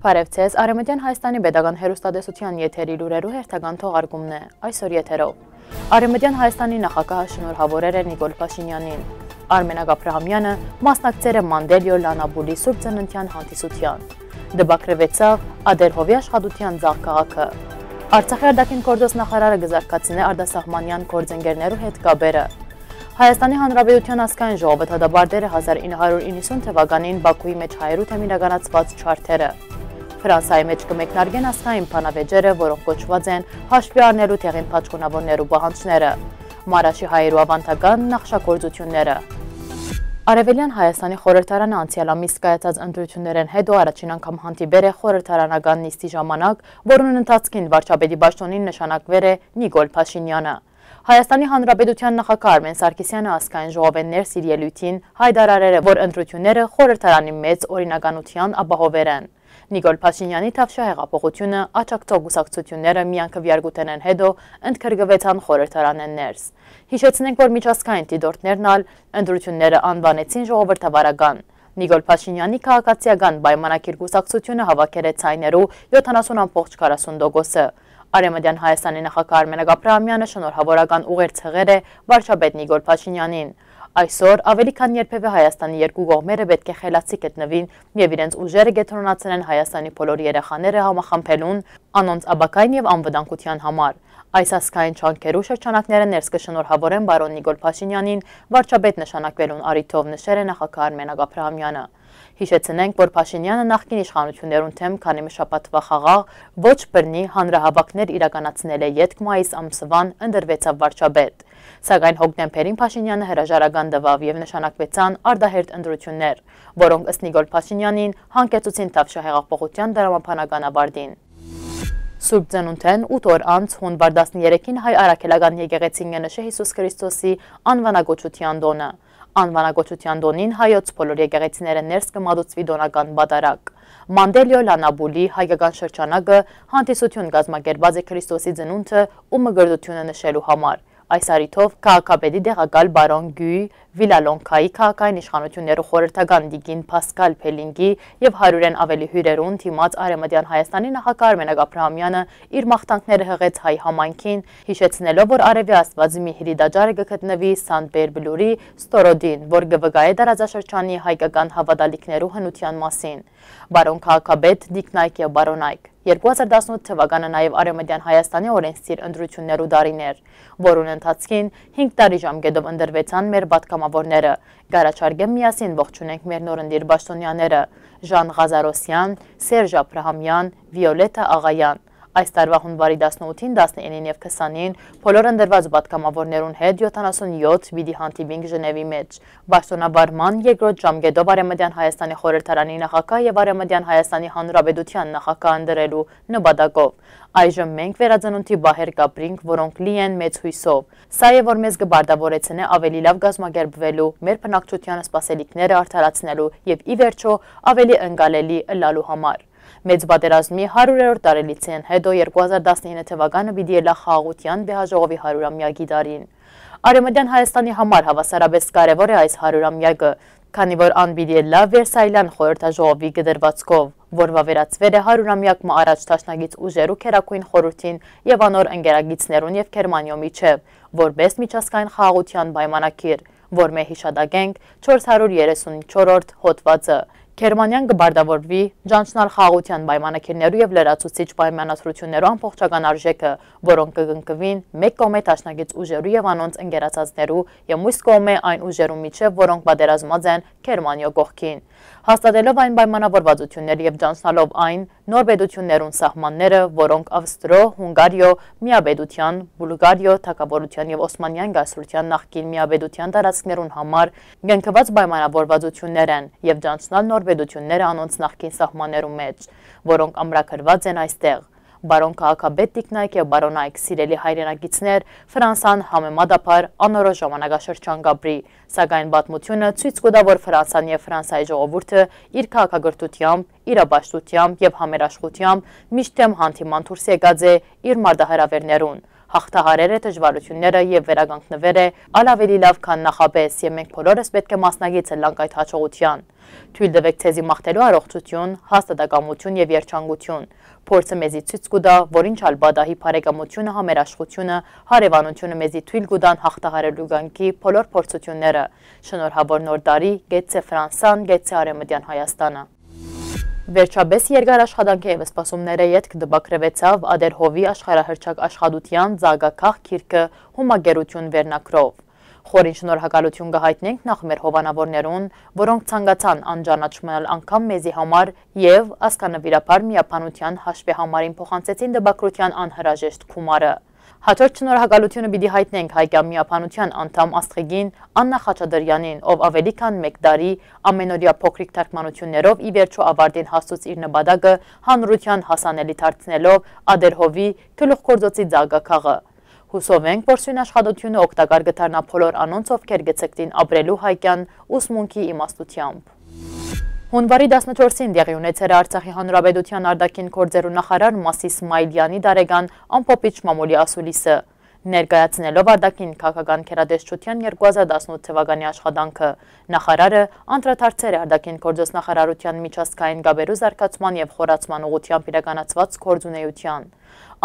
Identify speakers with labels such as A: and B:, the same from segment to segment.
A: Բարև ցես, Արեմտյան Հայաստանի Պետական Հերոստատեսության եթերի լուրերու հերթական թողարկումն է։ Այսօր եթերով։ Արեմտյան Հայաստանի նախագահը շնորհավորեր է Նիկոլ Փաշինյանին։ Արմենակ Աբրահամյանը մասնակցեր է Մանդելիո Լանաբուլի Սուրբ Ծննդյան հանդիսության։ Դպակրվեցավ Ադերհովի աշխատության ցաղ քաղաքը։ Արցախի արտաքին գործոս նախարարը գզարկացին է Արդասահմանյան գործընկերներու հետ կապերը։ Հայաստանի Հանրապետության ազգային ժողովը թադաբարդերը 1990 թվականին Բաքուի մեջ հայերու թեմին իրականացված չարթերը։ Ֆրանսիայի մեջ կմեկնարկեն ասկային բանավեճերը, որոնք կոչված են հաշվի առնելու թեղին փաճկունավորներու պահանջները, Մարաշի հայերու ավանդական նախշակործությունները։ Արևելյան Հայաստանի խորհրդարանը անցյալ ամիս կայացած ընտրություններեն հետո առաջին անգամ հանդիպեր է խորհրդարանական նիստի ժամանակ, որոնն ընթացքին վարչապետի պաշտոնին նշանակվեր է Նիկոլ Փաշինյանը։ Հայաստանի Հանրապետության նախագահ Արմեն Սարգսյանը ասկային ժողովեններ սիրելույթին հայտարարել է, որ ընտրությունները խորհրդարանի մեծ օրինականության ապահովեր են։ Նիկոլ Փաշինյանի թավշյա հեղափոխությունը աճակցող գուսակցությունները միանքվյարգութենեն հետո ընդգրկվեցան խորհրդարանեն ներս։ Հիշեցնենք, որ միջազգային դիտորդներն ալ ընդրությունները անվանեցին ժողովրդավարական։ Նիկոլ Փաշինյանի քաղաքացիական պայմանագիր գուսակցությունը հավաքերեց ցայներու 70.40%-ը։ Արեմադյան Հայաստանի նախագահ Արմեն Գաբրամյանը շնորհավորական ուղեր ցեղեր է վարչապետ Նիկոլ Փաշինյանին։ Այսօր ավելի քան երբևէ Հայաստանի երկու կողմերը պետք է խելացի գտնվին եւ իրենց ուժերը գետրոնացնեն Հայաստանի բոլոր երեխաները համախմբելուն անոնց աբակային եւ անվտանգության համար։ Այս ասկային չանքերու շրջանակները ներս կշնորհավորեն բարոն Նիկոլ Փաշինյանին վարչապետ նշանակվելուն արիթով նշել է նախագահ Արմենակ Աբրահամյանը։ Հիշեցնենք, որ Փաշինյանը նախկին իշխանություններուն թեմ քանի մշապատվա խաղաղ ոչ բռնի հանրահավաքներ իրականացնել է յետք մայիս ամսվան ընդրվեցավ վարչապետ։ Սակայն հոկտեմբերին Փաշինյանը հրաժարական տվավ եւ նշանակվեցան արդահերտ ընտրություններ, որոնք ըստ Նիկոլ Փաշինյանին հանգեցուցին Թավշյա հեղափոխության դրամապանական ավարտին։ Սուրբ ծնունդեն 8 օր անց հունվար 13-ին հայ արաքելական եկեղեցին կնշե Հիսուս Քրիստոսի անվանագոչության տոնը։ Անվանագոչության տոնին հայոց բոլոր եկեղեցիները ներս կմատուցվի դոնական բատարակ։ Մանդելիո Լանաբուլի հայկական շրջանակը հանդիսություն կազմակերպած է Քրիստոսի ծնունդը ու մգրդությունը նշելու համար։ Այս արիթով քաղաքապետի դեղակալ բարոն Գյուի Վիլալոնքայի քաղաքային իշխանություններու խորհրդական դիգին Պասկալ Փելինգի եւ 100-ն ավելի հյուրերուն թիմած Արեմադյան Հայաստանի նախագահ Արմենակ Աբրահամյանը իր մաղթանքները հղեց հայ համայնքին, հիշեցնելով, որ Արևի Աստվածի Միհրի դաճարը կգտնվի Սանտ-Պերբլուրի Ստորոդին, որ գվգայե դարաձաշրջանի հայկական հավատալիքներու հնության մասին։ Բարոն քաղաքաբեդ Դիկնայք եւ Բարոնայք 2018 թվականը նաև Արևմտյան Հայաստանի օրենսդիր ընտրություններ ու դարիներ, որոնց ընթացքին 5 տարի ժամկետով ընդրվեցան մեր պատգամավորները։ Գարաչարգեմ միասին ողջունենք մեր նորընդիր Բաշտոնյաները՝ Ժան Ղազարոսյան, Սերժ Աբրահամյան, Վիոլետա Աղայան։ Այս տարվա հունվարի 18-ին, 19-ին եւ 20-ին բոլոր ընդրված պատգամավորներուն հետ 77 պիտի հանդիպինք Ժնևի մեջ։ Բարսոնաբարման երկրորդ ժամկետով Արեմդյան Հայաստանի խորհրդարանի նախագահ եւ Արեմդյան Հայաստանի Հանրապետության նախագահ ընդրելու նպատակով։ Այժմ մենք վերաձանունթի բահեր կապրինք, որոնք լի են մեծ հույսով։ Սա է որ մեզ կբարդավորեցնե ավելի լավ գազմագերբվելու, մեր բնակչության սպասելիքները արդարացնելու եւ ի վերջո ավելի ընկալելի լալու համար։ Մեծ պատերազմի 100-րդ տարելիցին հետո 2019 թվականը պիտի ելա խաղաղության վեհաժողովի 100-ամյակի տարին։ Արևմտյան Հայաստանի համար հավասարապես կարևոր է այս 100-ամյակը, քանի որ ան պիտի ելա Վերսայլյան խորհրդաժողովի գդրվածքով, որվա վերածվեր է 100-ամյակը առաջ ճաշնագից ուժերու քերակույն խորհրդին եւ անոր ընկերագիցներուն եւ Գերմանիո միջև, որպես միջազգային խաղաղության պայմանակիր որ մե հիշադակենք 434-րդ հոտվածը Քերմանյան կբարդավորվի ճանչնալ խաղության պայմանաքերներու եւ լրացուցիչ պայմանացրություններու ամբողջական արժեքը, որոնք կգնկվին մեկ կողմե ճաշնագից ուժերու եւ անոնց ընկերացածներու եւ մյուս կողմե այն ուժերու միջև, որոնք պատերազմած են Քերմանիո կողքին։ Հաստատելով այն պայմանավորվածությունները եւ ճանչնալով այն նոր պետություններուն սահմանները, որոնք Ավստրո, Հունգարիո, Միաբեդության, Բուլգարիո, Թակավորության եւ Օսմանյան գայսրության նախկին միաբեդության տարածքներուն համար գնկված պայմանավորվածություններ են եւ ճանչնալ նոր պետությունները անոնց նախկին սահմաներու մեջ, որոնք ամրակրված են այստեղ։ Բարոն քաղաքաբեդ Տիկնայք եւ բարոնայք սիրելի հայրենակիցներ, Ֆրանսան համեմատաբար անորոշ ժամանակաշրջան գաբրի, սակայն պատմությունը ցույց կտա, որ Ֆրանսան եւ Ֆրանսայի ժողովուրդը իր քաղաքագրտությամբ, իրաբաշխությամբ եւ համերաշխությամբ միշտ հանդիման դուրս եկած է իր մարդահրավերներուն հաղթահարել է դժվարությունները եւ վերականգնվել է ալավելի լավ, քան նախապես եւ մենք բոլորս պետք է մասնակիցը լանք այդ հաջողության։ Թույլ տվեք ցեզի մաղթելու առողջություն, հաստատակամություն եւ երջանկություն։ Փորձը մեզի ցույց կտա, որ ինչ ալբադահի բարեկամությունը, համերաշխությունը, հարևանությունը մեզի թույլ կտան հաղթահարելու գանքի բոլոր փորձությունները։ Շնորհավոր նոր տարի, գեցե Ֆրանսան, գեցե Արեմտյան Հայաստանը։ Վերջապես երկար աշխատանքեև սպասումները ետք դբակրվեցավ ադերհովի աշխարահրճակ աշխատության ձագակախ կիրկը հումագերություն վերնակրով։ Հորին շնորհակալություն գահայտնենք նախ մեր հովանավորներուն, որոնք ծանգացան անջանաչմնել անգամ մեզի համար և ասկանվիրապար միապանության հաշվե համարին պոխանցեցին դբակրության անհրաժեշտ կումարը։ Հաջորդ շնորհակալությունը պիտի հայտնենք Հայկամիապանության անդամ աստղեգին Աննա Խաչադրյանին, ով ավելի քան 1 տարի ամենօրյա փոքրիկ թարգմանություններով ի վերջո ավարտին հասցուց իր նպատակը հանրության հասանելի դարձնելով Ադերհովի գլուխգործոցի ցաղակախաղը։ Հուսով ենք, որ սույն աշխատությունը օգտակար կդառնա բոլոր անոնց, ովքեր գցկտին ապրելու հայկյան ուսմունքի իմաստությամբ։ Հունվարի 14-ին դեղի ունեցել Արցախի Հանրապետության արդակին գործերու նախարար Մասիս Մայլյանի դարեգան ամփոփիչ մամուլի ասուլիսը։ Ներկայացնելով արդակին կաղաքական կերադեշչության 2018 թվագանի աշխատանքը, նախարարը անդրադարձեր է արդակին կործոս նախարարության միջասկային գաբերու զարկացման և խորացման ուղությամբ իրականացված կործունեության։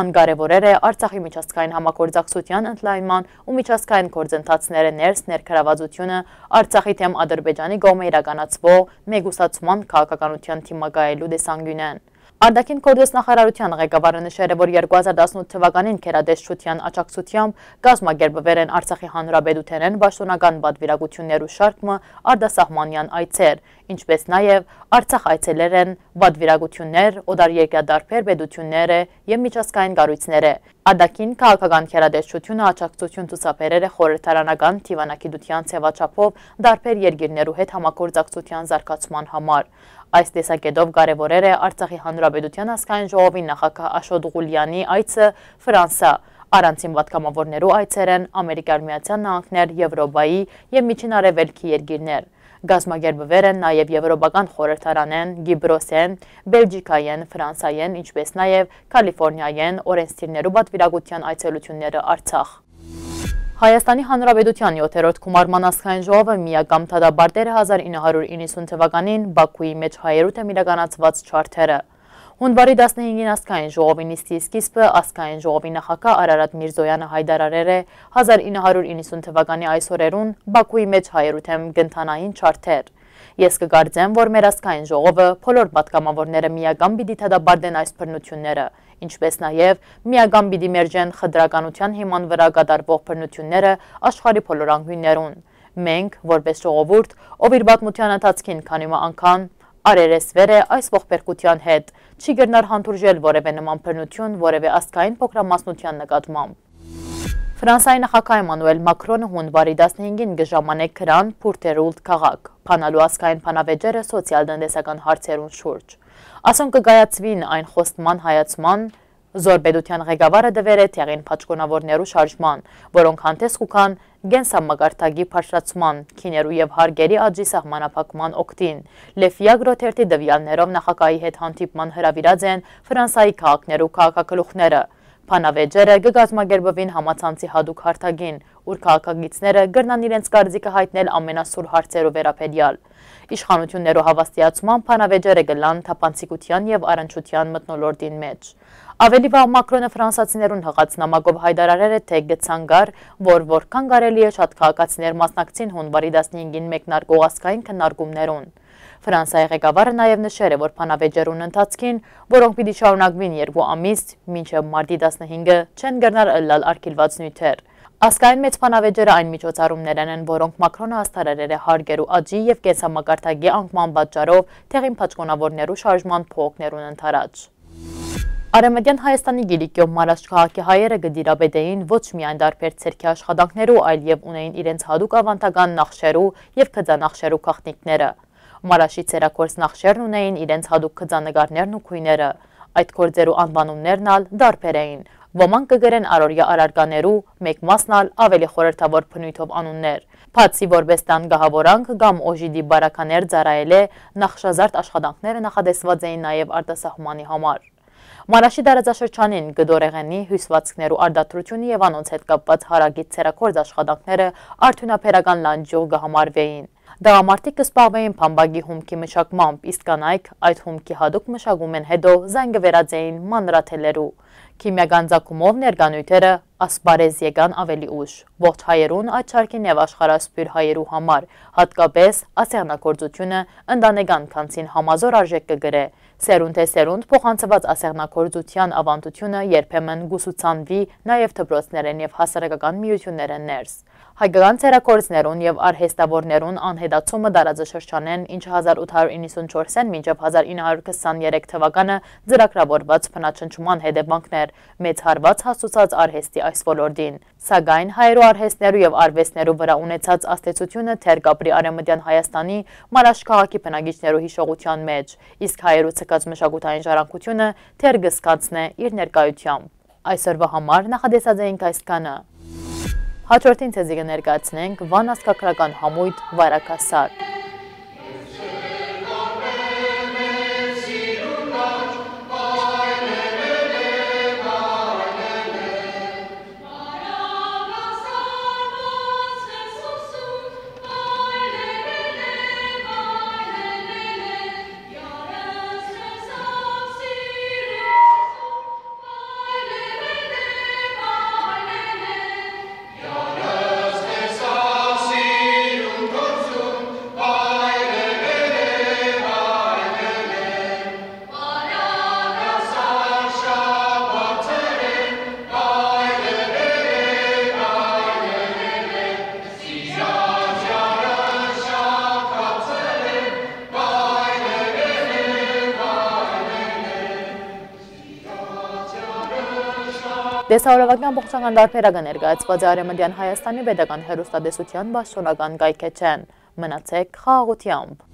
A: Անգարևորեր է արցախի միջասկային համակործակցության ընդլայնման ու միջասկային կործընթացները ներս ներքրավազությունը արցախի թեմ ադրբեջանի գոմ է իրականացվող մեգուսացման կաղաքականության թիմագայելու դեսանգյուն են։ Արդակին Կորդես նախարարության ղեկավարը նշեր է, որ 2018 թվականին կերադեշչության աճակցությամբ գազմագերբվեր են արցախի հանրաբեդութենեն բաշտոնական բատվիրակություններ ու շարկմը արդասահմանյան այցեր, ինչպես նաև արցախ այցելեր են բատվիրակություններ, ոդար երկրադարպեր բեդությունները և միջասկային գարույցները։ Արդակին կաղաքական կերադեշչությունը աճակցություն ծուսապերեր է խորերթարանական թիվանակիդության ծևաչապով դարպեր երգիրներու հետ համակործակցության զարկացման համար։ Այս տեսակետով կարևորեր է Արցախի Հանրապետության ազգային ժողովի նախագահ Աշոտ Ղուլյանի այցը Ֆրանսա, Արանցին պատգամավորներու այցերեն Ամերիկայի Միացյալ Նահանգներ, Եվրոպայի եւ Միջին Արևելքի երկիրներ։ Գազմագերբվեր են նաև եվրոպական խորհրդարանեն, Գիբրոսեն, Բելգիկայեն, Ֆրանսայեն, ինչպես նաև Կալիֆոռնիայեն օրենսդիրներու պատվիրակության այցելությունները Արցախ։ Հայաստանի Հանրապետության 7-րդ գումարման ասխային ժողովը միակամ թադաբարտերը 1990 թվականին Բաքուի մեջ հայերութեմ իրականացված չարթերը։ Հունվարի 15-ին ասկային ժողովի նիստի սկիզբը ասկային ժողովի նախակա Արարատ Միրզոյանը հայդարարեր է 1990 թվականի այս օրերուն Բաքուի մեջ հայերութեմ գնթանային չարթեր։ Ես կգարձեմ, որ մեր ասկային ժողովը փոլոր պատկամավորները միական բիդի թադաբարդեն այս պրնությունները, ինչպես նաև միական բիդի մերջեն խդրականության հիման վրա կատարվող պրնությունները աշխարի փոլոր անգույներուն։ Մենք, որպես ժողովուրդ, ով իր բատմության ընթացքին քանի անգամ արերեսվեր է այս ողբերգության հետ, չի գրնար հանդուրժել որևէ նման բռնություն որևէ աստկային փոքրամասնության նկատմամբ։ Ֆրանսայի նախագահ Էմանուել Մակրոնը հունվարի 15-ին գժամանե քրան Փուրթերուլտ քաղաք փանալու ասկային փանավեճերը սոցիալ-դնդեսական հարցերուն շուրջ։ Ասոն կգայացվին այն խոստման հայացման, Զորբեդության ղեկավարը դվեր է թեղին պաչկոնավորներու շարժման, որոնք հանդես կուքան գենսամագարտագի պարշրացման, կիներու և հարգերի աջի սահմանապակման ոգտին, լևիագրոթերթի դվյալներով նախակայի հետ հանդիպման հրավիրած են վրանսայի կաղաքներու կաղաքակլուխները, կաղ Փանավեճերը կգազմագերբվին համացանցի հադուկ հարթագին, ուր քաղաքագիցները գրնան իրենց կարծիքը հայտնել ամենասուր հարցերով վերաբերյալ։ Իշխանություններով հավաստիացման փանավեճերը կլան թափանցիկության եւ արանչության մտնոլորտին մեջ։ Ավելի վաղ Մակրոնը ֆրանսացիներուն հղած նամակով հայտարարել է, թե գցանգար, որ որքան կարելի է շատ քաղաքացիներ մասնակցին հունվարի 15-ին մեկնարկող ազգային քննարկումներուն։ Ֆրանսիայի ղեկավարը նաև նշել է, որ փանավեճերուն ընթացքին, որոնք պիտի շարունակվին երկու ամիս, մինչև մարտի 15-ը չեն գտնար ըլլալ արկելված նյութեր։ Ասկայն մեծ փանավեճերը այն միջոցառումներն են, որոնք Մակրոնը աստարարել է հարգերու աճի եւ կենսամակարդակի անկման պատճառով թեղին փաճկոնավորներու շարժման փոքներուն ընթարած։ Արեմեդյան Հայաստանի գիլիկյով մարաշ կահակի հայերը գդիրաբեդեին ոչ միայն դարպեր ծերքի աշխատանքներու, այլ և ունեին իրենց հադուկ ավանդական նախշերու և կծանախշերու կաղթնիքները։ Մարաշի ծերակործ նախշերն ունեին իրենց հադուկ կծանգարներն ու կույները։ Այդ կործերու անվանումներն ալ դարպեր էին, ոմանք կգրեն արորյա արարգաներու, մեկ մասնալ ավելի խորերթավոր պնույթով անուններ, պացի որպես տան գահավորանք գամ ոժիդի բարականեր ձարայել է, նախշազարդ աշխատանքները նախադեսված էին նաև արտասահմանի համար։ Մարաշի դարաձաշրջանին գդորեղենի հյուսվածքներու արդատրությունը և անոնց հետ կապված հարագիտ ծերակորձ աշխատանքները արդյունապերական լանջող գհամարվեին։ Դաղամարդիկ կսպաղվեին պամբագի հումքի մշակմամբ, իսկ կանայք այդ հումքի հադուկ մշագում են հետո զանգը վերածեին մանրաթելերու։ Քիմիական ձակումով ներգանույթերը ասպարեզ եկան ավելի ուշ։ Ողջ հայերուն այդ շարքի նև աշխարասպյուր հայերու համար, հատկապես ասեղնակործությունը ընդանեգան կանցին համազոր արժեք կգրե։ Սերունդ է սերունդ փոխանցված ասեղնակործության ավանդությունը երբեմն գուսուցանվի նաև թպրոցներեն և հասարակական միություններեն ներս։ Հայկական ցերակորցներուն եւ արհեստավորներուն անհետացումը դարաձաշրջանեն, ինչ 1894-ին մինչև 1923 թվականը ծրագրավորված փնաչնչման հետևանքներ մեծ հարված հասցուցած արհեստի այս ոլորդին։ Սագայն հայերու արհեսներու և արվեսներու վրա ունեցած աստեցությունը թեր կապրի արեմըդյան Հայաստանի մարաշ կաղաքի պնագիչներու հիշողության մեջ, իսկ հայերու ծկած մշակութային ժարանքությունը թեր գսկացն է իր ներկայությամբ։ Այսօրվա համար նախադեսած էինք այս կանը։ Հաջորդին ծեզիկը ներկացնենք վան ասկակրական համույթ վարակասար։ Տեսահոլովակյան բողջական դարբերակը ներկայացված է Արևմտյան Հայաստանի Պետական Հերոստատեսության Պաշտոնական կայքէջեն։ Մնացեք խաղաղությամբ։